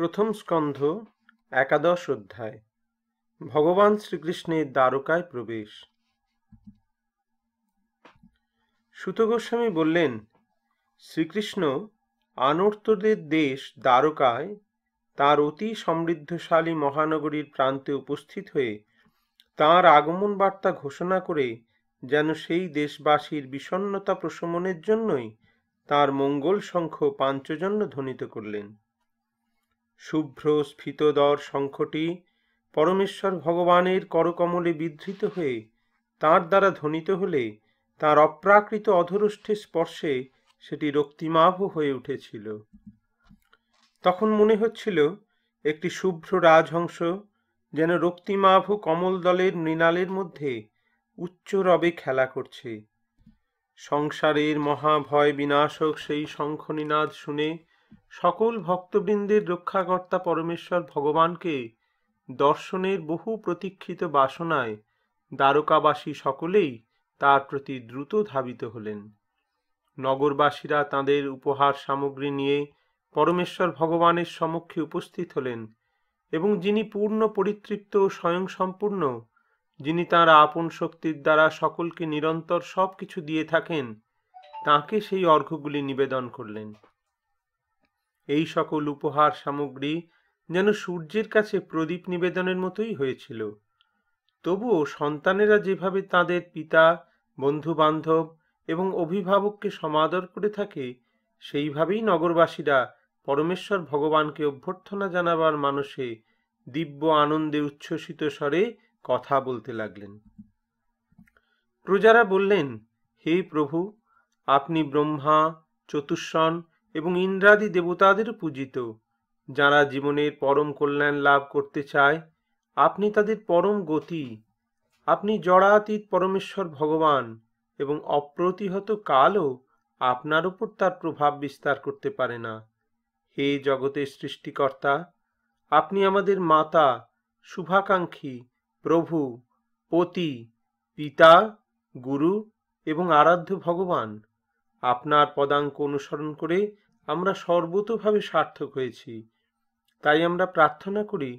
প্রথম স্কন্ধ একাদশ অধ্যায় ভগবান শ্রীকৃষ্ণের দ্বারকায় প্রবেশ সুত গোস্বামী বললেন শ্রীকৃষ্ণ আনর্তদের দেশ দ্বারকায় তার অতি সমৃদ্ধশালী মহানগরীর প্রান্তে উপস্থিত হয়ে তার আগমন বার্তা ঘোষণা করে যেন সেই দেশবাসীর বিষণ্নতা প্রশমনের জন্যই তার মঙ্গল সংখ্য পাঞ্চজন্য ধ্বনিত করলেন শুভ্র স্ফীতদর শঙ্খটি পরমেশ্বর ভগবানের করকমলে বিধৃত হয়ে তার দ্বারা ধ্বনিত হলে তার অপ্রাকৃত অধরষ্ঠে স্পর্শে সেটি রক্তিমাভ হয়ে উঠেছিল তখন মনে হচ্ছিল একটি শুভ্র রাজহংস যেন রক্তিমাভ কমল দলের মৃণালের মধ্যে উচ্চ রবে খেলা করছে সংসারের মহাভয় বিনাশক সেই শঙ্খনিনাদ শুনে সকল ভক্তবৃন্দের রক্ষাকর্তা পরমেশ্বর ভগবানকে দর্শনের বহু প্রতীক্ষিত বাসনায় দ্বারকাবাসী সকলেই তার প্রতি দ্রুত ধাবিত হলেন নগরবাসীরা তাদের উপহার সামগ্রী নিয়ে পরমেশ্বর ভগবানের সমক্ষে উপস্থিত হলেন এবং যিনি পূর্ণ পরিতৃপ্ত ও স্বয়ংসম্পূর্ণ যিনি তার আপন শক্তির দ্বারা সকলকে নিরন্তর সব কিছু দিয়ে থাকেন তাকে সেই অর্ঘগুলি নিবেদন করলেন এই সকল উপহার সামগ্রী যেন সূর্যের কাছে প্রদীপ নিবেদনের মতোই হয়েছিল তবুও সন্তানেরা যেভাবে তাদের পিতা বন্ধু বান্ধব এবং অভিভাবককে সমাদর করে থাকে সেইভাবেই নগরবাসীরা পরমেশ্বর ভগবানকে অভ্যর্থনা জানাবার মানসে দিব্য আনন্দে উচ্ছ্বসিত স্বরে কথা বলতে লাগলেন প্রজারা বললেন হে প্রভু আপনি ব্রহ্মা চতুষ্ণ এবং ইন্দ্রাদি দেবতাদের পূজিত যারা জীবনের পরম কল্যাণ লাভ করতে চায় আপনি তাদের পরম গতি আপনি জড়াতীত পরমেশ্বর ভগবান এবং অপ্রতিহত কালও আপনার উপর তার প্রভাব বিস্তার করতে পারে না হে জগতের সৃষ্টিকর্তা আপনি আমাদের মাতা শুভাকাঙ্ক্ষী প্রভু পতি পিতা গুরু এবং আরাধ্য ভগবান আপনার পদাঙ্ক অনুসরণ করে আমরা সর্বতোভাবে সার্থক হয়েছি তাই আমরা প্রার্থনা করি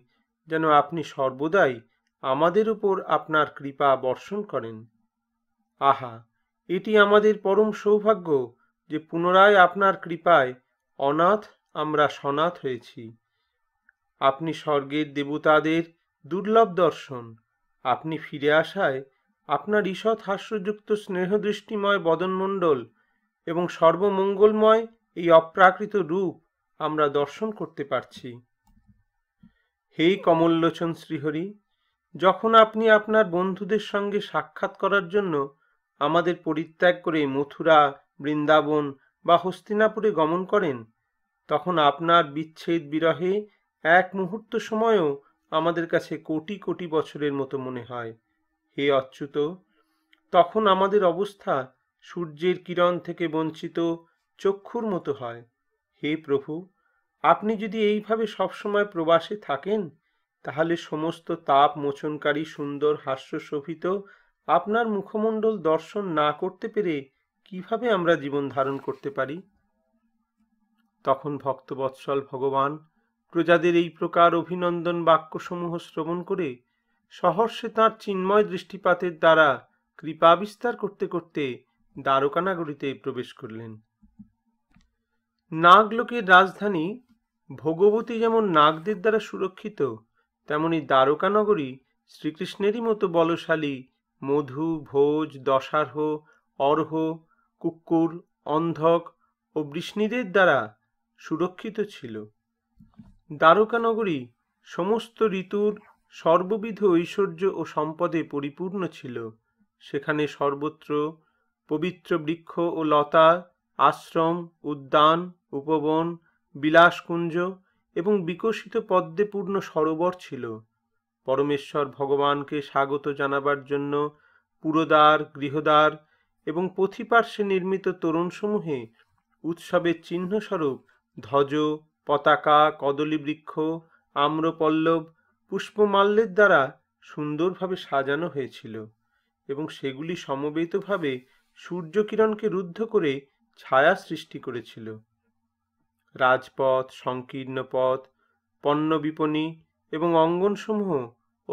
যেন আপনি সর্বদাই আমাদের উপর আপনার কৃপা বর্ষণ করেন আহা এটি আমাদের পরম সৌভাগ্য যে পুনরায় আপনার কৃপায় অনাথ আমরা সনাথ হয়েছি আপনি স্বর্গের দেবতাদের দুর্লভ দর্শন আপনি ফিরে আসায় আপনার ঈষৎ হাস্যযুক্ত স্নেহদৃষ্টিময় বদনমণ্ডল এবং সর্বমঙ্গলময় এই অপ্রাকৃত রূপ আমরা দর্শন করতে পারছি হে কমললোচন শ্রীহরি যখন আপনি আপনার বন্ধুদের সঙ্গে সাক্ষাৎ করার জন্য আমাদের পরিত্যাগ করে মথুরা বৃন্দাবন বা হস্তিনাপুরে গমন করেন তখন আপনার বিচ্ছেদ বিরহে এক মুহূর্ত সময়ও আমাদের কাছে কোটি কোটি বছরের মতো মনে হয় হে অচ্যুত তখন আমাদের অবস্থা সূর্যের কিরণ থেকে বঞ্চিত চক্ষুর মতো হয় হে প্রভু আপনি যদি এইভাবে সবসময় প্রবাসে থাকেন তাহলে সমস্ত তাপ মোচনকারী সুন্দর হাস্যশোভিত আপনার মুখমণ্ডল দর্শন না করতে পেরে কিভাবে আমরা জীবন ধারণ করতে পারি তখন ভক্তবৎসল ভগবান প্রজাদের এই প্রকার অভিনন্দন বাক্যসমূহ শ্রবণ করে সহর্ষে তাঁর চিন্ময় দৃষ্টিপাতের দ্বারা কৃপা বিস্তার করতে করতে দ্বারকানাগরীতে প্রবেশ করলেন নাগলোকের রাজধানী ভগবতী যেমন নাগদের দ্বারা সুরক্ষিত তেমনি দ্বারকানগরী শ্রীকৃষ্ণেরই মতো বলশালী মধু ভোজ দশার্হ অর্হ কুকুর অন্ধক ও বৃষ্ণীদের দ্বারা সুরক্ষিত ছিল দ্বারকানগরী সমস্ত ঋতুর সর্ববিধ ঐশ্বর্য ও সম্পদে পরিপূর্ণ ছিল সেখানে সর্বত্র পবিত্র বৃক্ষ ও লতা আশ্রম উদ্যান উপবন বিলাসকুঞ্জ এবং বিকশিত পদ্মে পূর্ণ সরোবর ছিল পরমেশ্বর ভগবানকে স্বাগত জানাবার জন্য পুরোদ্বার গৃহদ্বার এবং পথিপার্শ্বে নির্মিত তরুণসমূহে উৎসবের চিহ্নস্বরূপ ধ্বজ পতাকা কদলী বৃক্ষ আম্রপল্লব পুষ্পমাল্যের দ্বারা সুন্দরভাবে সাজানো হয়েছিল এবং সেগুলি সমবেতভাবে সূর্যকিরণকে রুদ্ধ করে ছায়া সৃষ্টি করেছিল রাজপথ সংকীর্ণ পথ পণ্য বিপণী এবং অঙ্গনসমূহ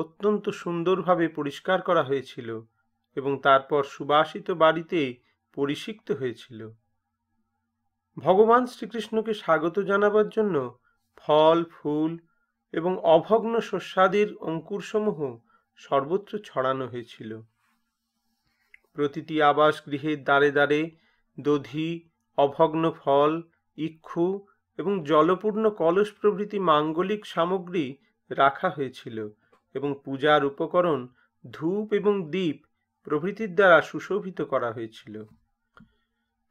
অত্যন্ত সুন্দরভাবে পরিষ্কার করা হয়েছিল এবং তারপর সুবাসিত বাড়িতে পরিষিক্ত হয়েছিল ভগবান শ্রীকৃষ্ণকে স্বাগত জানাবার জন্য ফল ফুল এবং অভগ্ন শস্যাদির অঙ্কুরসমূহ সর্বত্র ছড়ানো হয়েছিল প্রতিটি আবাস গৃহের দ্বারে দ্বারে দধি অভগ্ন ফল ইক্ষু এবং জলপূর্ণ কলস প্রভৃতি মাঙ্গলিক সামগ্রী রাখা হয়েছিল এবং পূজার উপকরণ ধূপ এবং দ্বীপ প্রভৃতির দ্বারা সুশোভিত করা হয়েছিল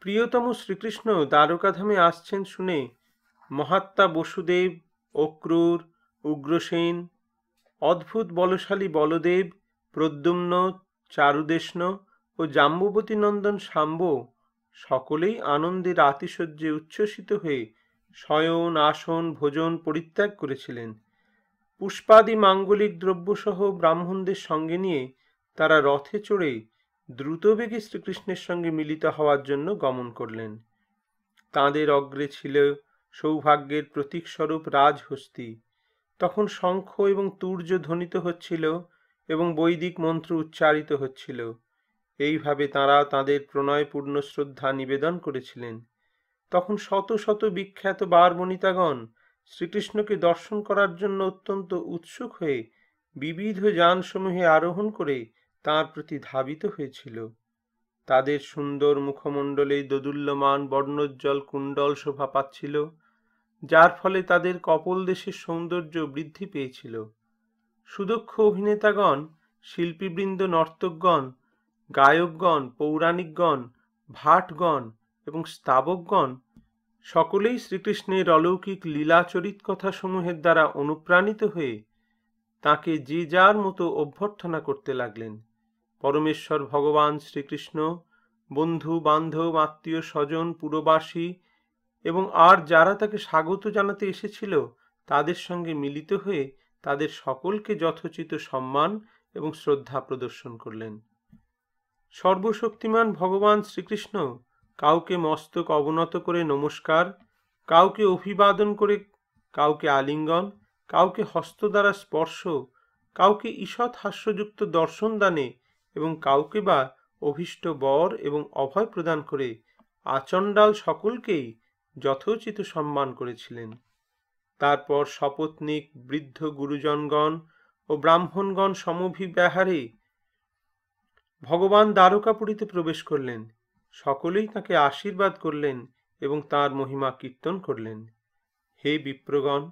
প্রিয়তম শ্রীকৃষ্ণ দ্বারকাধামে আসছেন শুনে মহাত্মা বসুদেব অক্রুর উগ্রসেন অদ্ভুত বলশালী বলদেব প্রদ্যুম্ন চারুদেষ্ণ ও জাম্বুবতীনন্দন সাম্ব সকলেই আনন্দের আতিশয্যে উচ্ছ্বসিত হয়ে শয়ন আসন ভোজন পরিত্যাগ করেছিলেন পুষ্পাদি মাঙ্গলিক দ্রব্যসহ ব্রাহ্মণদের সঙ্গে নিয়ে তারা রথে চড়ে দ্রুতবেগে শ্রীকৃষ্ণের সঙ্গে মিলিত হওয়ার জন্য গমন করলেন তাদের অগ্রে ছিল সৌভাগ্যের প্রতীকস্বরূপ রাজহস্তি তখন শঙ্খ এবং তূর্য ধ্বনিত হচ্ছিল এবং বৈদিক মন্ত্র উচ্চারিত হচ্ছিল এইভাবে তাঁরা তাঁদের প্রণয়পূর্ণ শ্রদ্ধা নিবেদন করেছিলেন তখন শত শত বিখ্যাত বার বনিতাগণ শ্রীকৃষ্ণকে দর্শন করার জন্য অত্যন্ত উৎসুক হয়ে বিবিধ যানসমূহে আরোহণ করে তাঁর প্রতি ধাবিত হয়েছিল তাদের সুন্দর মুখমণ্ডলে দোদুল্যমান বর্ণোজ্জ্বল কুণ্ডল শোভা পাচ্ছিল যার ফলে তাদের কপল দেশের সৌন্দর্য বৃদ্ধি পেয়েছিল সুদক্ষ অভিনেতাগণ শিল্পীবৃন্দ নর্তকগণ গায়কগণ পৌরাণিকগণ ভাটগণ এবং স্তাবকগণ সকলেই শ্রীকৃষ্ণের অলৌকিক লীলাচরিত কথাসমূহের দ্বারা অনুপ্রাণিত হয়ে তাকে যে যার মতো অভ্যর্থনা করতে লাগলেন পরমেশ্বর ভগবান শ্রীকৃষ্ণ বন্ধু বান্ধব আত্মীয় স্বজন পুরবাসী এবং আর যারা তাকে স্বাগত জানাতে এসেছিল তাদের সঙ্গে মিলিত হয়ে তাদের সকলকে যথোচিত সম্মান এবং শ্রদ্ধা প্রদর্শন করলেন সর্বশক্তিমান ভগবান শ্রীকৃষ্ণ কাউকে মস্তক অবনত করে নমস্কার কাউকে অভিবাদন করে কাউকে আলিঙ্গন কাউকে হস্ত দ্বারা স্পর্শ কাউকে ঈষৎ হাস্যযুক্ত দর্শন দানে এবং কাউকে বা অভীষ্ট বর এবং অভয় প্রদান করে আচণ্ডাল সকলকেই যথোচিত সম্মান করেছিলেন তারপর শপথনিক বৃদ্ধ গুরুজনগণ ও ব্রাহ্মণগণ সমভিব্যাহারে ভগবান দ্বারকাপুরীতে প্রবেশ করলেন সকলেই তাকে আশীর্বাদ করলেন এবং তার মহিমা কীর্তন করলেন হে বিপ্রগণ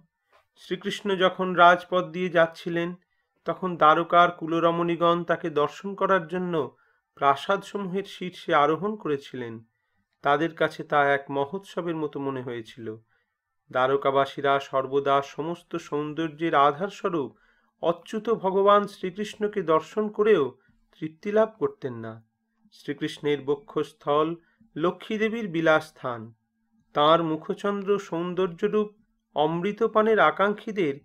শ্রীকৃষ্ণ যখন রাজপথ দিয়ে যাচ্ছিলেন তখন দ্বারকার কুলরমণীগণ তাকে দর্শন করার জন্য প্রাসাদসমূহের শীর্ষে আরোহণ করেছিলেন তাদের কাছে তা এক মহোৎসবের মতো মনে হয়েছিল দ্বারকাবাসীরা সর্বদা সমস্ত সৌন্দর্যের আধারস্বরূপ অচ্যুত ভগবান শ্রীকৃষ্ণকে দর্শন করেও তৃপ্তি লাভ করতেন না শ্রীকৃষ্ণের বক্ষস্থল লক্ষ্মীদেবীর বিলাসস্থান তাঁর মুখচন্দ্র সৌন্দর্যরূপ অমৃতপানের আকাঙ্ক্ষীদের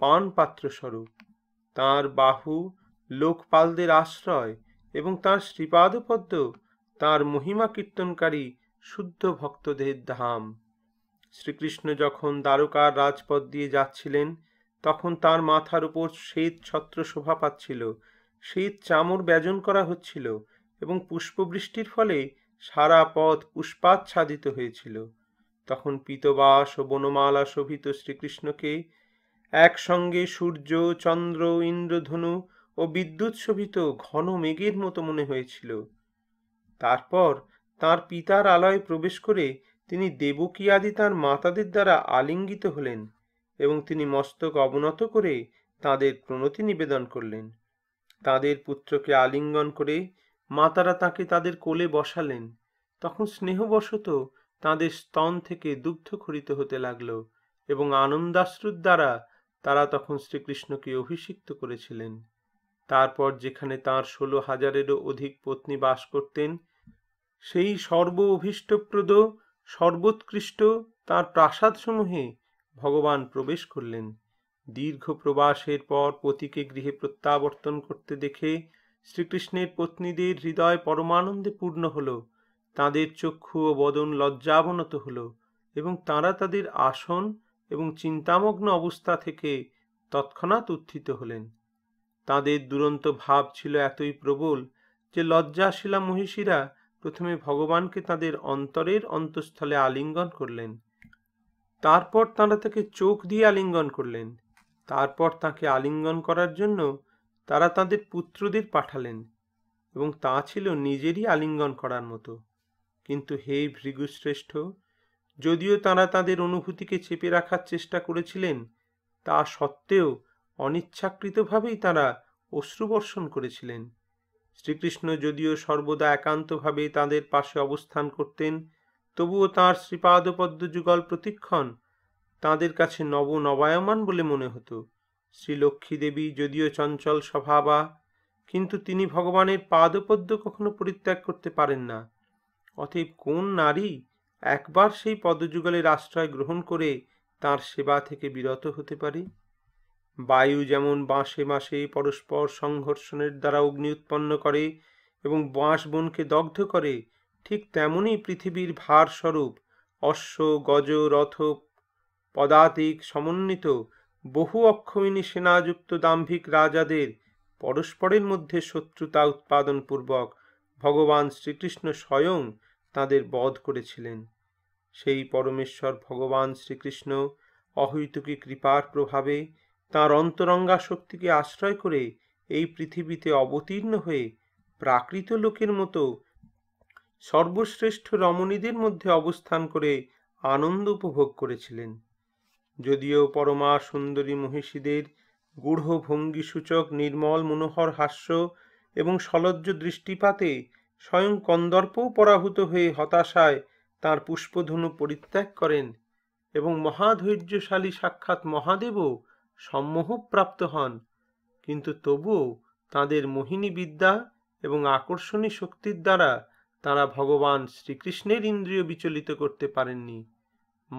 পান পাত্রস্বরূপ তাঁর বাহু লোকপালদের আশ্রয় এবং তাঁর শ্রীপাদপদ্ম তাঁর মহিমা কীর্তনকারী শুদ্ধ ভক্তদের ধাম শ্রীকৃষ্ণ যখন দ্বারকার রাজপথ দিয়ে যাচ্ছিলেন তখন তার মাথার উপর শ্বেত ছত্র শোভা পাচ্ছিল শীত চামর ব্যজন করা হচ্ছিল এবং পুষ্পবৃষ্টির ফলে সারা পথ পুষ্পাচ্ছাদিত হয়েছিল তখন পিতবাস ও বনমালা শোভিত শ্রীকৃষ্ণকে একসঙ্গে সূর্য চন্দ্র ইন্দ্রধনু ও বিদ্যুৎ শোভিত ঘন মেঘের মতো মনে হয়েছিল তারপর তার পিতার আলয়ে প্রবেশ করে তিনি দেবকী আদি তাঁর মাতাদের দ্বারা আলিঙ্গিত হলেন এবং তিনি মস্তক অবনত করে তাদের প্রণতি নিবেদন করলেন তাদের পুত্রকে আলিঙ্গন করে মাতারা তাকে তাদের কোলে বসালেন তখন স্নেহবশত তাদের স্তন থেকে দুগ্ধখরিত হতে লাগল এবং আনন্দাশ্রুর দ্বারা তারা তখন শ্রীকৃষ্ণকে অভিষিক্ত করেছিলেন তারপর যেখানে তার ষোলো হাজারেরও অধিক পত্নী বাস করতেন সেই সর্ব অভীষ্টপ্রদ সর্বোৎকৃষ্ট তার প্রাসাদসমূহে ভগবান প্রবেশ করলেন দীর্ঘ প্রবাসের পর পতিকে গৃহে প্রত্যাবর্তন করতে দেখে শ্রীকৃষ্ণের পত্নীদের হৃদয় পরমানন্দে পূর্ণ হল তাদের চক্ষু ও বদন লজ্জাবনত হল এবং তারা তাদের আসন এবং চিন্তামগ্ন অবস্থা থেকে তৎক্ষণাৎ উত্থিত হলেন তাদের দুরন্ত ভাব ছিল এতই প্রবল যে লজ্জাশিলা মহিষীরা প্রথমে ভগবানকে তাদের অন্তরের অন্তঃস্থলে আলিঙ্গন করলেন তারপর তাঁরা তাকে চোখ দিয়ে আলিঙ্গন করলেন তারপর তাকে আলিঙ্গন করার জন্য তারা তাদের পুত্রদের পাঠালেন এবং তা ছিল নিজেরই আলিঙ্গন করার মতো কিন্তু হে ভৃগুশ্রেষ্ঠ যদিও তারা তাদের অনুভূতিকে চেপে রাখার চেষ্টা করেছিলেন তা সত্ত্বেও অনিচ্ছাকৃতভাবেই তারা অশ্রুবর্ষণ করেছিলেন শ্রীকৃষ্ণ যদিও সর্বদা একান্তভাবে তাদের পাশে অবস্থান করতেন তবুও তাঁর শ্রীপাদপদ্ম যুগল প্রতিক্ষণ তাঁদের কাছে নব নবায়মান বলে মনে হতো লক্ষ্মী দেবী যদিও চঞ্চল স্বভাবা কিন্তু তিনি ভগবানের পাদপদ্য কখনো পরিত্যাগ করতে পারেন না অতএব কোন নারী একবার সেই পদযুগলের আশ্রয় গ্রহণ করে তার সেবা থেকে বিরত হতে পারে বায়ু যেমন বাঁশে মাসে পরস্পর সংঘর্ষণের দ্বারা অগ্নি উৎপন্ন করে এবং বাঁশ বনকে দগ্ধ করে ঠিক তেমনই পৃথিবীর ভারস্বরূপ অশ্ব গজ রথ পদাতিক সমন্বিত বহু অক্ষমিনী সেনাযুক্ত দাম্ভিক রাজাদের পরস্পরের মধ্যে শত্রুতা উৎপাদনপূর্বক ভগবান শ্রীকৃষ্ণ স্বয়ং তাদের বধ করেছিলেন সেই পরমেশ্বর ভগবান শ্রীকৃষ্ণ অহৈতুকী কৃপার প্রভাবে তার অন্তরঙ্গা শক্তিকে আশ্রয় করে এই পৃথিবীতে অবতীর্ণ হয়ে প্রাকৃত লোকের মতো সর্বশ্রেষ্ঠ রমণীদের মধ্যে অবস্থান করে আনন্দ উপভোগ করেছিলেন যদিও পরমা সুন্দরী মহিষীদের গূঢ় ভঙ্গিসূচক নির্মল মনোহর হাস্য এবং সলজ্জ দৃষ্টিপাতে স্বয়ং কন্দর্পও পরাভূত হয়ে হতাশায় তার পুষ্পধনু পরিত্যাগ করেন এবং মহাধৈর্যশালী সাক্ষাৎ মহাদেবও সম্মোহপ্রাপ্ত হন কিন্তু তবুও তাদের মোহিনী বিদ্যা এবং আকর্ষণী শক্তির দ্বারা তারা ভগবান শ্রীকৃষ্ণের ইন্দ্রিয় বিচলিত করতে পারেননি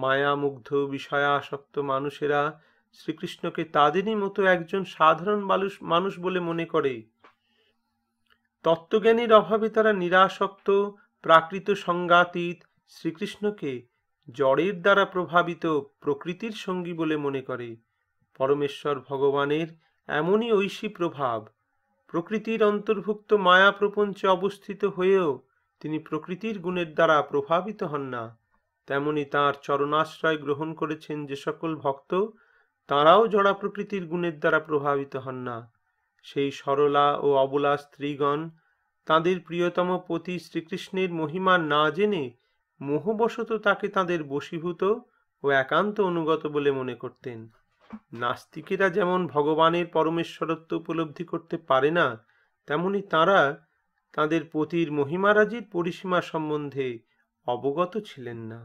মায়ামুগ্ধ বিষয়াসক্ত মানুষেরা শ্রীকৃষ্ণকে তাদেরই মতো একজন সাধারণ মানুষ মানুষ বলে মনে করে তত্ত্বজ্ঞানীর অভাবে তারা নিরাসক্ত প্রাকৃত সংজ্ঞাতীত শ্রীকৃষ্ণকে জড়ের দ্বারা প্রভাবিত প্রকৃতির সঙ্গী বলে মনে করে পরমেশ্বর ভগবানের এমনই ঐশী প্রভাব প্রকৃতির অন্তর্ভুক্ত মায়া প্রপঞ্চে অবস্থিত হয়েও তিনি প্রকৃতির গুণের দ্বারা প্রভাবিত হন না তেমনি তাঁর চরণাশ্রয় গ্রহণ করেছেন যে সকল ভক্ত তাঁরাও জড়া প্রকৃতির গুণের দ্বারা প্রভাবিত হন না সেই সরলা ও অবলা স্ত্রীগণ তাঁদের প্রিয়তম পতি শ্রীকৃষ্ণের মহিমা না জেনে মোহবশত তাকে তাঁদের বশীভূত ও একান্ত অনুগত বলে মনে করতেন নাস্তিকেরা যেমন ভগবানের পরমেশ্বরত্ব উপলব্ধি করতে পারে না তেমনি তারা তাদের পতির মহিমারাজির পরিসীমা সম্বন্ধে অবগত ছিলেন না